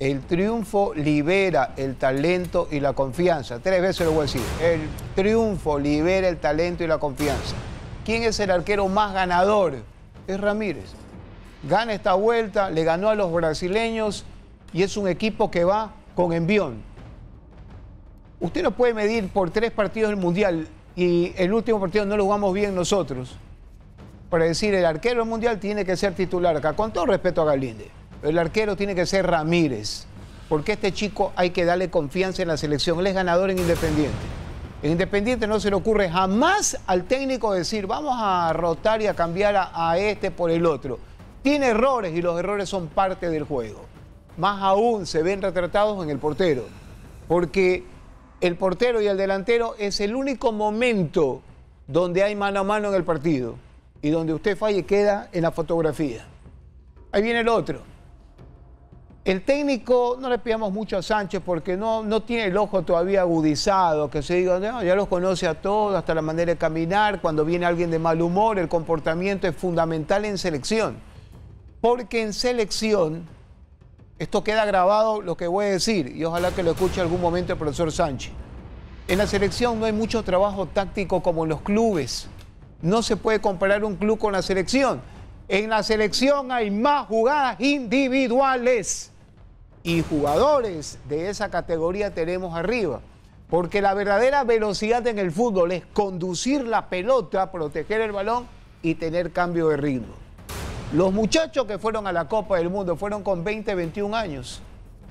El triunfo libera el talento y la confianza. Tres veces lo voy a decir. El triunfo libera el talento y la confianza. ¿Quién es el arquero más ganador? Es Ramírez. Gana esta vuelta, le ganó a los brasileños y es un equipo que va con envión. Usted no puede medir por tres partidos del Mundial y el último partido no lo jugamos bien nosotros. Para decir, el arquero del Mundial tiene que ser titular acá, con todo respeto a Galinde el arquero tiene que ser Ramírez. Porque este chico hay que darle confianza en la selección. Él es ganador en Independiente. En Independiente no se le ocurre jamás al técnico decir, vamos a rotar y a cambiar a, este por el otro. Tiene errores y los errores son parte del juego. Más aún se ven retratados en el portero. Porque el portero y el delantero es el único momento donde hay mano a mano en el partido y donde usted falle queda en la fotografía. Ahí viene el otro. El técnico, no le pidamos mucho a Sánchez porque no, no tiene el ojo todavía agudizado, que se diga, ya los conoce a todos, hasta la manera de caminar, cuando viene alguien de mal humor, el comportamiento es fundamental en selección. Porque en selección, esto queda grabado lo que voy a decir, y ojalá que lo escuche algún momento el profesor Sánchez. En la selección no hay mucho trabajo táctico como en los clubes. No se puede comparar un club con la selección. En la selección hay más jugadas individuales y jugadores de esa categoría tenemos arriba. Porque la verdadera velocidad en el fútbol es conducir la pelota, proteger el balón y tener cambio de ritmo. Los muchachos que fueron a la Copa del Mundo fueron con 20, 21 años.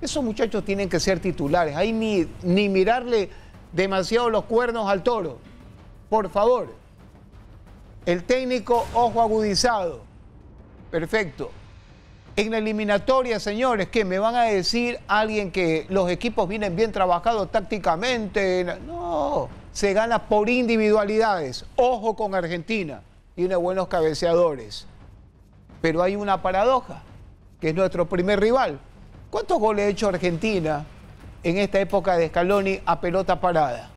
Esos muchachos tienen que ser titulares. Hay ni, ni mirarle demasiado los cuernos al toro. Por favor. El técnico, ojo agudizado. Perfecto. En la eliminatoria, señores, que me van a decir alguien que los equipos vienen bien trabajados tácticamente. No, se gana por individualidades. Ojo con Argentina, tiene buenos cabeceadores. Pero hay una paradoja, que es nuestro primer rival. ¿Cuántos goles ha hecho Argentina en esta época de Scaloni a pelota parada?